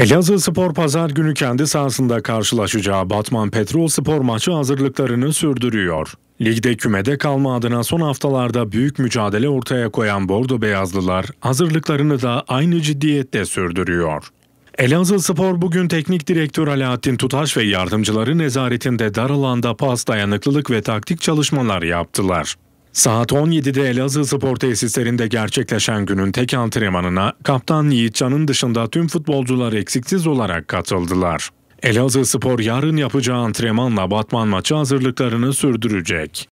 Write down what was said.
Elazığ Spor pazar günü kendi sahasında karşılaşacağı Batman Petrol Spor maçı hazırlıklarını sürdürüyor. Ligde kümede kalma adına son haftalarda büyük mücadele ortaya koyan Bordo Beyazlılar hazırlıklarını da aynı ciddiyette sürdürüyor. Elazığ Spor bugün teknik direktör Alaaddin Tutaş ve yardımcıları nezaretinde dar alanda pas dayanıklılık ve taktik çalışmalar yaptılar. Saat 17'de Elazığ Spor Tesislerinde gerçekleşen günün tek antrenmanına kaptan Yiğitcan'ın dışında tüm futbolcular eksiksiz olarak katıldılar. Elazığ Spor yarın yapacağı antrenmanla Batman maçı hazırlıklarını sürdürecek.